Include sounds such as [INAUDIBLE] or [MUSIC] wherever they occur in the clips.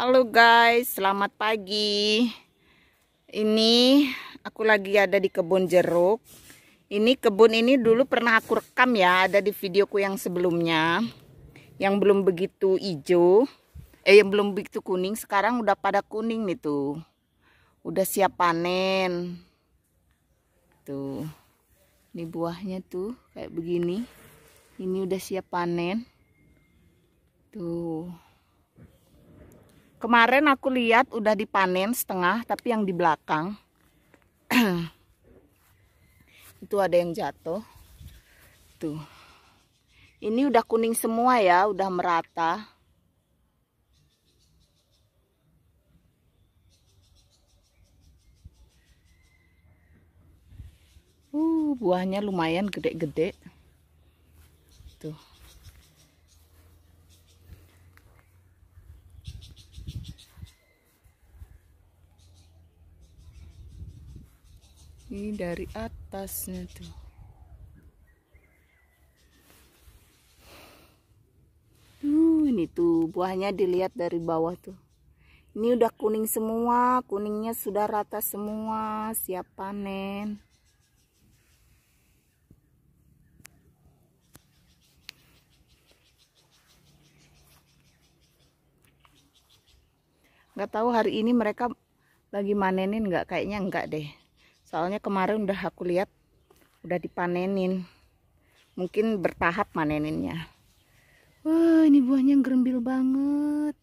Halo guys, selamat pagi. Ini aku lagi ada di kebun jeruk. Ini kebun ini dulu pernah aku rekam ya, ada di videoku yang sebelumnya. Yang belum begitu hijau. Eh, yang belum begitu kuning, sekarang udah pada kuning nih tuh. Udah siap panen. Tuh. Ini buahnya tuh kayak begini. Ini udah siap panen. Tuh. Kemarin aku lihat udah dipanen setengah, tapi yang di belakang [CLEARS THROAT] itu ada yang jatuh. Tuh. Ini udah kuning semua ya, udah merata. Uh, buahnya lumayan gede-gede. Tuh. ini dari atasnya tuh uh, ini tuh buahnya dilihat dari bawah tuh ini udah kuning semua kuningnya sudah rata semua siap panen Gak tahu hari ini mereka lagi manenin nggak kayaknya nggak deh soalnya kemarin udah aku lihat udah dipanenin mungkin bertahap maneninnya wah ini buahnya gerembil banget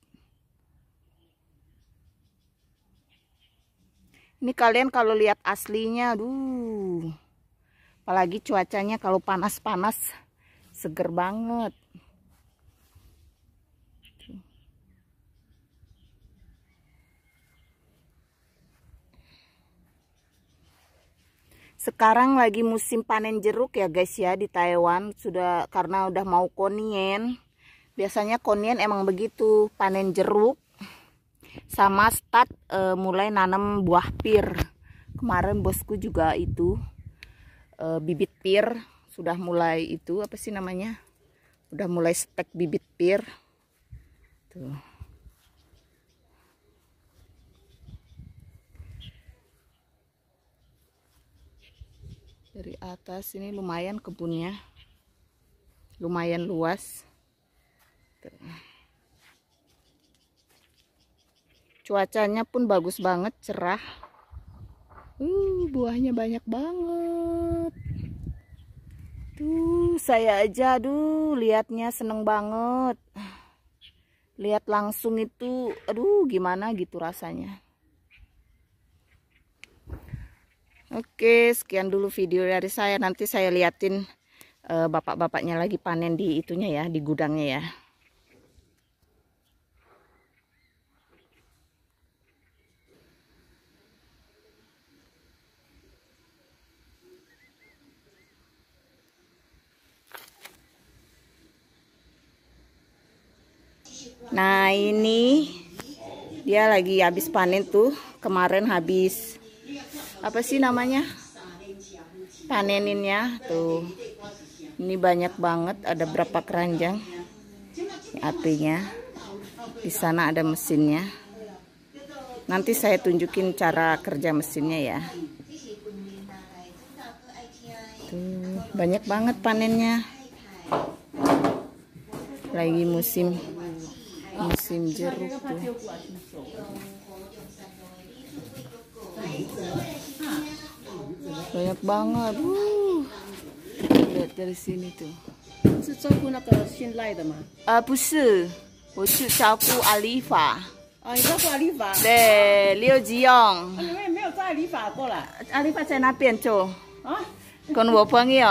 ini kalian kalau lihat aslinya aduh apalagi cuacanya kalau panas-panas seger banget Sekarang lagi musim panen jeruk ya guys ya di Taiwan sudah karena udah mau konien. Biasanya konien emang begitu panen jeruk sama start e, mulai nanam buah pir. Kemarin bosku juga itu e, bibit pir sudah mulai itu apa sih namanya? Udah mulai stek bibit pir. Tuh. dari atas ini lumayan kebunnya lumayan luas cuacanya pun bagus banget cerah uh, buahnya banyak banget tuh saya aja aduh lihatnya seneng banget lihat langsung itu aduh gimana gitu rasanya Oke, sekian dulu video dari saya. Nanti saya liatin uh, bapak-bapaknya lagi panen di itunya ya, di gudangnya ya. Nah ini dia lagi habis panen tuh kemarin habis apa sih namanya paneninnya tuh ini banyak banget ada berapa keranjang ini apinya di sana ada mesinnya nanti saya tunjukin cara kerja mesinnya ya tuh banyak banget panennya lagi musim musim jeruk tuh banyak banget uh. lihat dari sini tuh 是照顾那个信赖的吗？呃，不是，我是照顾阿里法。哦，你照顾阿里法？对，六吉用。你们没有照阿里法过来？阿里法在那边做。啊？跟我朋友。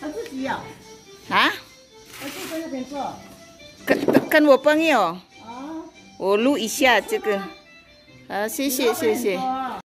他自己有。啊？他就在那边做。跟跟我朋友。哦。我录一下这个。好，谢谢谢谢。